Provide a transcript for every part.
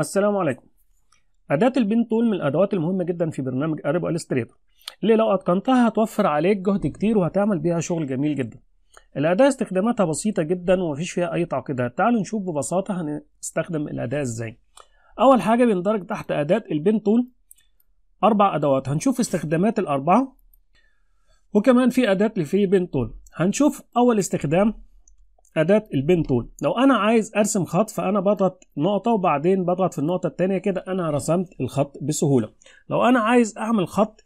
السلام عليكم أداة البين تول من الأدوات المهمة جدا في برنامج أريب إلستريتور اللي لو أتقنتها هتوفر عليك جهد كتير وهتعمل بيها شغل جميل جدا الأداة استخداماتها بسيطة جدا ومفيش فيها أي تعقيدات تعالوا نشوف ببساطة هنستخدم الأداة إزاي أول حاجة بيندرج تحت أداة البين تول أربع أدوات هنشوف استخدامات الأربعة وكمان في أداة لفري بين تول هنشوف أول استخدام أداة البين تول لو أنا عايز أرسم خط فأنا بضغط نقطة وبعدين بضغط في النقطة التانية كده أنا رسمت الخط بسهولة لو أنا عايز أعمل خط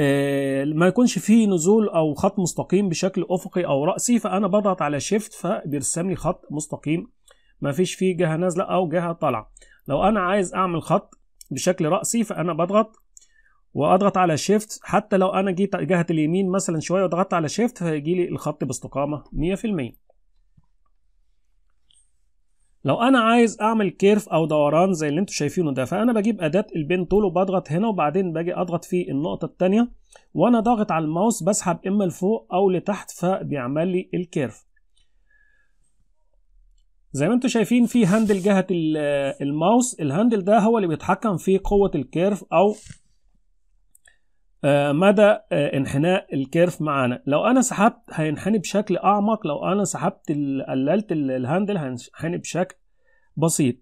آه، ما يكونش فيه نزول أو خط مستقيم بشكل أفقي أو رأسي فأنا بضغط على شيفت فبيرسم لي خط مستقيم ما فيش فيه جهة نازلة أو جهة طالعة لو أنا عايز أعمل خط بشكل رأسي فأنا بضغط واضغط على شيفت حتى لو انا جيت جهه اليمين مثلا شويه وضغطت على شيفت فيجي لي الخط باستقامه 100% لو انا عايز اعمل كيرف او دوران زي اللي انتوا شايفينه ده فانا بجيب اداه البين طول وبضغط هنا وبعدين باجي اضغط في النقطه الثانيه وانا ضاغط على الماوس بسحب اما لفوق او لتحت فبيعمل لي الكيرف زي ما انتم شايفين في هاندل جهه الماوس الهاندل ده هو اللي بيتحكم في قوه الكيرف او آه، مدى آه، انحناء الكيرف معانا لو انا سحبت هينحني بشكل اعمق لو انا سحبت قللت الهاندل هينحني بشكل بسيط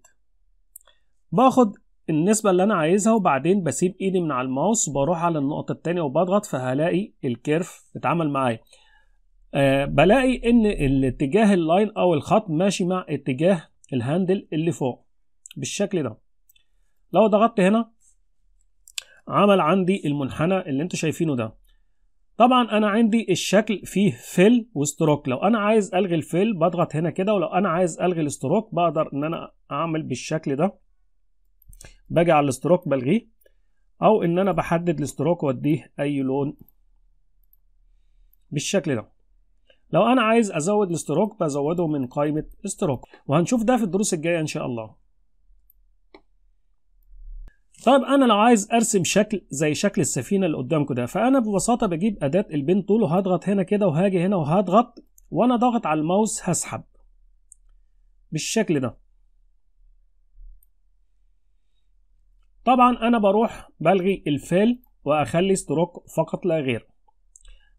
باخد النسبة اللي انا عايزها وبعدين بسيب ايدي من على الماوس وبروح على النقطة التانية وبضغط فهلاقي الكيرف اتعمل معايا أه بلاقي ان الاتجاه اللاين او الخط ماشي مع اتجاه الهاندل اللي فوق بالشكل ده لو ضغطت هنا عمل عندي المنحنى اللي انتوا شايفينه ده طبعا انا عندي الشكل فيه فيل وستروك لو انا عايز الغي الفيل بضغط هنا كده ولو انا عايز الغي الستروك بقدر ان انا اعمل بالشكل ده باجي على الستروك بلغيه او ان انا بحدد الستروك واديه اي لون بالشكل ده لو انا عايز ازود الستروك بزوده من قائمه استروك وهنشوف ده في الدروس الجايه ان شاء الله طيب انا لو عايز ارسم شكل زي شكل السفينه اللي قدامكم ده فانا ببساطه بجيب اداه البين طول وهضغط هنا كده وهاجي هنا وهضغط وانا ضاغط على الماوس هسحب بالشكل ده طبعا انا بروح بلغي الفيل واخلي ستروك فقط لا غير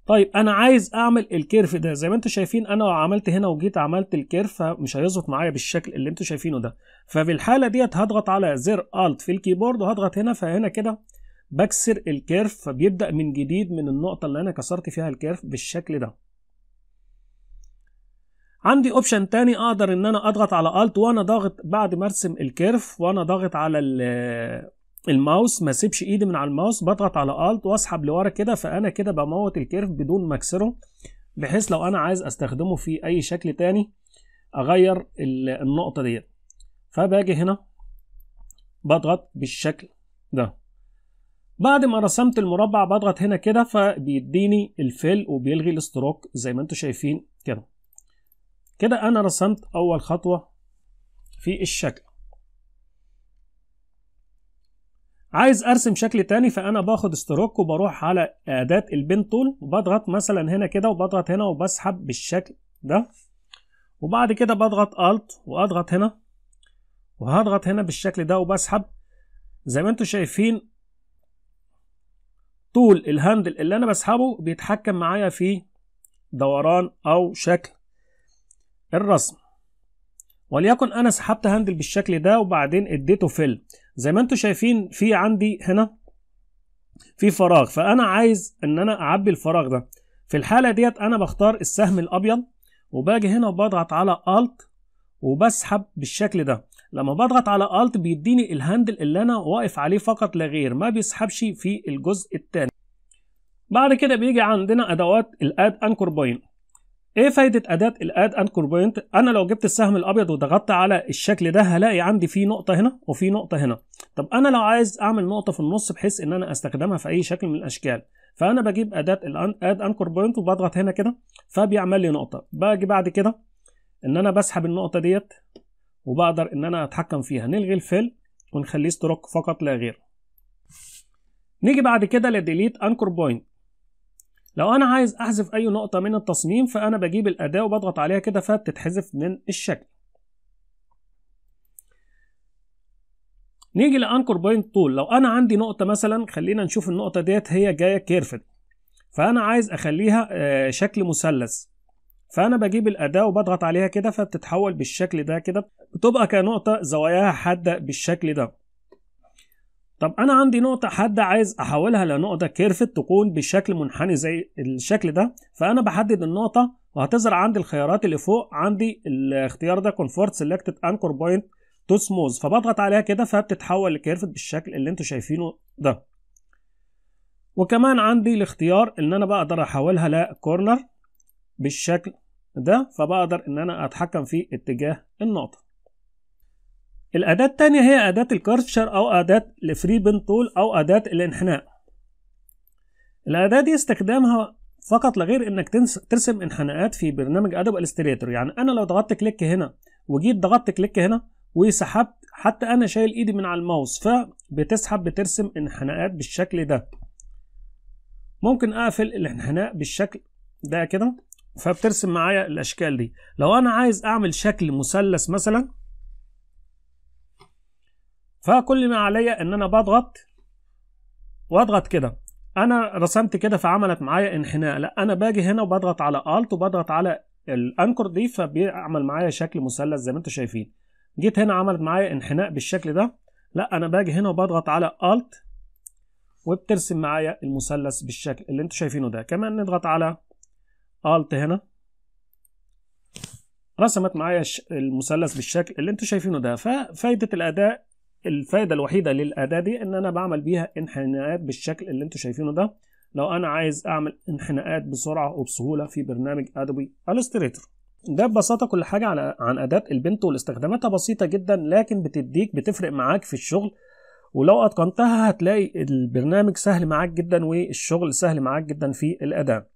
طيب انا عايز اعمل الكيرف ده زي ما انتم شايفين انا لو عملت هنا وجيت عملت الكيرف مش هيظبط معايا بالشكل اللي انتم شايفينه ده ففي الحاله ديت هضغط على زر الت في الكيبورد وهضغط هنا فهنا كده بكسر الكيرف فبيبدا من جديد من النقطه اللي انا كسرت فيها الكيرف بالشكل ده عندي اوبشن تاني اقدر ان انا اضغط على الت وانا ضاغط بعد ما ارسم الكيرف وانا ضاغط على الماوس ما سيبش ايدي من على الماوس بضغط على الت واسحب لورا كده فانا كده بموت الكيرف بدون ما اكسره بحيث لو انا عايز استخدمه في اي شكل تاني اغير النقطه ديت فباجي هنا بضغط بالشكل ده بعد ما رسمت المربع بضغط هنا كده فبيديني الفيل وبيلغي الاستروك زي ما انتم شايفين كده كده انا رسمت اول خطوه في الشكل عايز ارسم شكل تاني فانا باخد استروك وبروح على اداه البين تول وبضغط مثلا هنا كده وبضغط هنا وبسحب بالشكل ده وبعد كده بضغط الت واضغط هنا وهضغط هنا بالشكل ده وبسحب زي ما انتم شايفين طول الهاندل اللي انا بسحبه بيتحكم معايا في دوران او شكل الرسم وليكن انا سحبت هاندل بالشكل ده وبعدين اديته فيل زي ما انتم شايفين في عندي هنا في فراغ فانا عايز ان انا اعبي الفراغ ده في الحاله ديت انا بختار السهم الابيض وباجي هنا وبضغط على الت وبسحب بالشكل ده لما بضغط على الت بيديني الهاندل اللي انا واقف عليه فقط لا غير ما بيسحبش في الجزء الثاني بعد كده بيجي عندنا ادوات الاد انكور بوينت ايه فايده اداه الاد انكور بوينت انا لو جبت السهم الابيض وضغطت على الشكل ده هلاقي عندي فيه نقطه هنا وفي نقطه هنا طب انا لو عايز اعمل نقطه في النص بحيث ان انا استخدمها في اي شكل من الاشكال فانا بجيب اداه الاد انكور بوينت وبضغط هنا كده فبيعمل لي نقطه باجي بعد كده ان انا بسحب النقطه ديت وبقدر ان انا اتحكم فيها نلغي الفيل ونخليه ستروك فقط لا غير نيجي بعد كده لديليت انكور بوينت لو انا عايز احذف اي نقطه من التصميم فانا بجيب الاداه وبضغط عليها كده فبتتحذف من الشكل نيجي لانكور بوينت طول لو انا عندي نقطه مثلا خلينا نشوف النقطه ديت هي جايه كيرفد فانا عايز اخليها آه، شكل مثلث فانا بجيب الاداه وبضغط عليها كده فبتتحول بالشكل ده كده بتبقى كنقطه زواياها حاده بالشكل ده طب انا عندي نقطه حاده عايز احولها لنقطه كيرفت تكون بشكل منحني زي الشكل ده فانا بحدد النقطه وهتظهر عندي الخيارات اللي فوق عندي الاختيار ده كونفورت سيلكتد انكور بوينت تو سموز فبضغط عليها كده فبتتحول لكيرفت بالشكل اللي انتوا شايفينه ده وكمان عندي الاختيار ان انا بقدر احولها لكورنر بالشكل ده فبقدر ان انا اتحكم في اتجاه النقطه الأداة التانية هي أداة الكارتشر أو أداة الفري بن طول أو أداة الانحناء الأداة دي استخدامها فقط لغير إنك ترسم انحناءات في برنامج أدوب إلستريتور يعني أنا لو ضغطت كليك هنا وجيت ضغطت كليك هنا وسحبت حتى أنا شايل إيدي من على الماوس فبتسحب بترسم انحناءات بالشكل ده ممكن أقفل الانحناء بالشكل ده كده فبترسم معايا الأشكال دي لو أنا عايز أعمل شكل مثلث مثلا فكل ما عليا ان انا بضغط واضغط كده انا رسمت كده فعملت معايا انحناء لا انا باجي هنا وبضغط على الت وبضغط على الانكر دي فبيعمل معايا شكل مثلث زي ما انتم شايفين جيت هنا عملت معايا انحناء بالشكل ده لا انا باجي هنا وبضغط على الت وبترسم معايا المثلث بالشكل اللي انتم شايفينه ده كمان نضغط على الت هنا رسمت معايا المثلث بالشكل اللي انتم شايفينه ده ففايده الاداء الفائده الوحيده للاداه دي ان انا بعمل بيها انحناءات بالشكل اللي أنتوا شايفينه ده لو انا عايز اعمل انحناءات بسرعه وبسهوله في برنامج ادوبي الستريتور ده ببساطه كل حاجه على عن اداه البنت والاستخداماتها بسيطه جدا لكن بتديك بتفرق معاك في الشغل ولو اتقنتها هتلاقي البرنامج سهل معاك جدا والشغل سهل معاك جدا في الاداه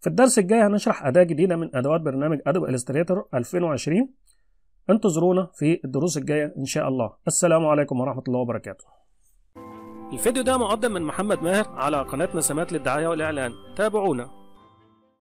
في الدرس الجاي هنشرح اداه جديده من ادوات برنامج أدوبي الستريتور 2020 انتظرونا في الدروس الجايه ان شاء الله السلام عليكم ورحمه الله وبركاته الفيديو ده مقدم من محمد ماهر على قناه نسمات للدعايه والاعلان تابعونا